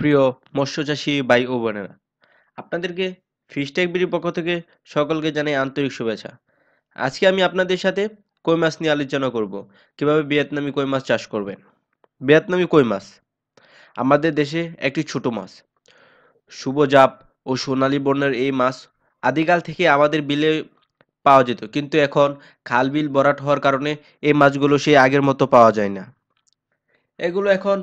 প্রিয় মৎস্যচাষী ভাই ও বোনেরা আপনাদেরকে ফিশ ট্যাগ বিড়ির পক্ষ থেকে সকলকে জানাই আন্তরিক শুভেচ্ছা আজকে আমি আপনাদের সাথে কই মাছ নিয়ে আলোচনা করব কিভাবে ভিয়েতনামি কই মাছ চাষ করবেন ভিয়েতনামি কই মাছ আমাদের দেশে একটি ছোট মাছ শুভ জাপ ও সোনালী বর্ণের এই মাছ আদিকাল থেকে আমাদের বিলে পাওয়া যেত কিন্তু এখন খাল বিল বরাট হওয়ার কারণে এই মাছগুলো সেই আগের মতো পাওয়া যায় না এগুলো এখন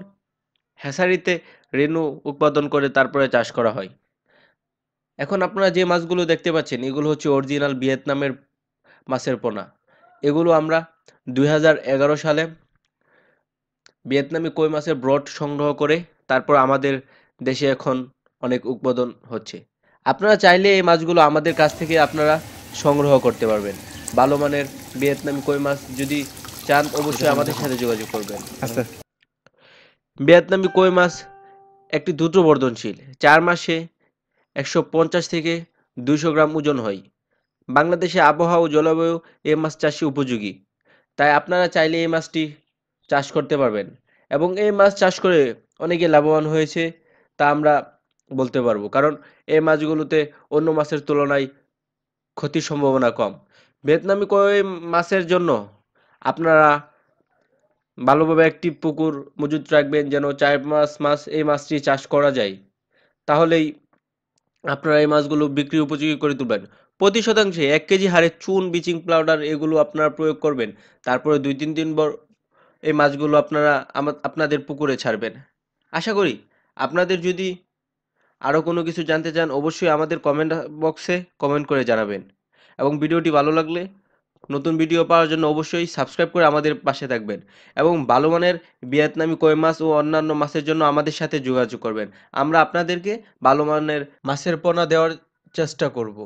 হ্যাসারিতে রেনু উৎপাদন করে তারপরে চাষ করা হয় এখন আপনারা যে মাছগুলো দেখতে পাচ্ছেন এগুলো হচ্ছে অরিজিনাল ভিয়েতনামের মাছের পোনা এগুলো আমরা দুই সালে ভিয়েতনামি কই মাছের ব্রড সংগ্রহ করে তারপর আমাদের দেশে এখন অনেক উৎপাদন হচ্ছে আপনারা চাইলে এই মাছগুলো আমাদের কাছ থেকে আপনারা সংগ্রহ করতে পারবেন ভালো মানের ভিয়েতনামি কই মাছ যদি চান অবশ্যই আমাদের সাথে যোগাযোগ করবেন আচ্ছা। ভিয়েতনামি কই মাছ একটি দ্রুত বর্ধনশীল চার মাসে একশো পঞ্চাশ থেকে দুইশো গ্রাম ওজন হয় বাংলাদেশে আবহাওয়া ও জলবায়ু এই মাছ চাষে উপযোগী তাই আপনারা চাইলে এই মাছটি চাষ করতে পারবেন এবং এই মাছ চাষ করে অনেকে লাভবান হয়েছে তা আমরা বলতে পারবো কারণ এই মাছগুলোতে অন্য মাছের তুলনায় ক্ষতির সম্ভাবনা কম ভিয়েতনামি কই মাছের জন্য আপনারা ভালোভাবে একটি পুকুর মজুত রাখবেন যেন চার মাস মাস এই মাছটি চাষ করা যায় তাহলেই আপনারা এই মাছগুলো বিক্রি উপযোগী করে তুলবেন প্রতি শতাংশে এক কেজি হারে চুন ব্লিচিং পাউডার এগুলো আপনারা প্রয়োগ করবেন তারপরে দুই তিন দিন পর এই মাছগুলো আপনারা আপনাদের পুকুরে ছাড়বেন আশা করি আপনাদের যদি আরও কোনো কিছু জানতে চান অবশ্যই আমাদের কমেন্ট বক্সে কমেন্ট করে জানাবেন এবং ভিডিওটি ভালো লাগলে নতুন ভিডিও পাওয়ার জন্য অবশ্যই সাবস্ক্রাইব করে আমাদের পাশে থাকবেন এবং ভালো মানের ভিয়েতনামি কই মাছ ও অন্যান্য মাছের জন্য আমাদের সাথে যোগাযোগ করবেন আমরা আপনাদেরকে ভালো মানের মাছের পোনা দেওয়ার চেষ্টা করব